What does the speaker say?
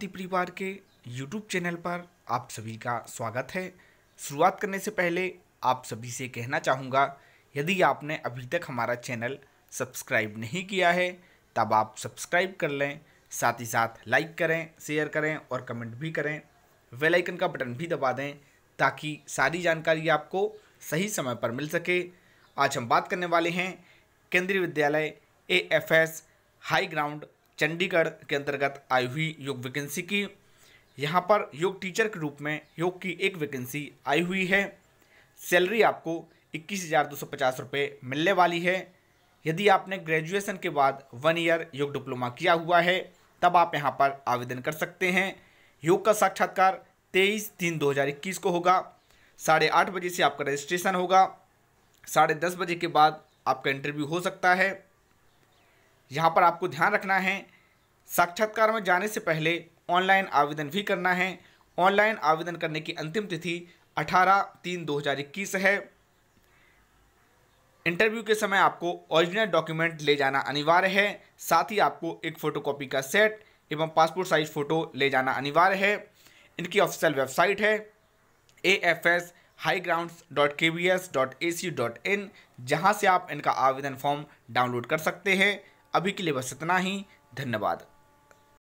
शांति परिवार के YouTube channel पर आप सभी का स्वागत है शुरुआत करने से पहले आप सभी से कहना चाहूँगा यदि आपने अभी तक हमारा चैनल सब्सक्राइब नहीं किया है तब आप सब्सक्राइब कर लें साथ ही साथ लाइक करें शेयर करें और कमेंट भी करें वेल आइकन का बटन भी दबा दें ताकि सारी जानकारी आपको सही समय पर मिल सके आज हम बात करने वाले हैं Kendriya Vidyalaya A F S high ground Chandigarh के अंतर्गत आई हुई योग वैकेंसी की यहाँ पर योग टीचर के रूप में योग की एक वैकेंसी आई हुई है सैलरी आपको इक्कीस हज़ार दो सौ पचास रुपये मिलने वाली है यदि आपने ग्रेजुएशन के बाद वन ईयर योग डिप्लोमा किया हुआ है तब आप यहाँ पर आवेदन कर सकते हैं योग का साक्षात्कार तेईस तीन दो हज़ार इक्कीस को होगा साढ़े आठ बजे से आपका रजिस्ट्रेशन होगा साढ़े दस बजे के बाद आपका इंटरव्यू हो सकता है यहाँ पर आपको ध्यान रखना है साक्षात्कार में जाने से पहले ऑनलाइन आवेदन भी करना है ऑनलाइन आवेदन करने की अंतिम तिथि 18 तीन 2021 है इंटरव्यू के समय आपको ओरिजिनल डॉक्यूमेंट ले जाना अनिवार्य है साथ ही आपको एक फ़ोटोकॉपी का सेट एवं पासपोर्ट साइज फ़ोटो ले जाना अनिवार्य है इनकी ऑफिशियल वेबसाइट है A F S high ground dot K V S dot A C dot in जहाँ से आप इनका आवेदन फॉर्म डाउनलोड कर सकते हैं अभी के लिए बस इतना ही धन्यवाद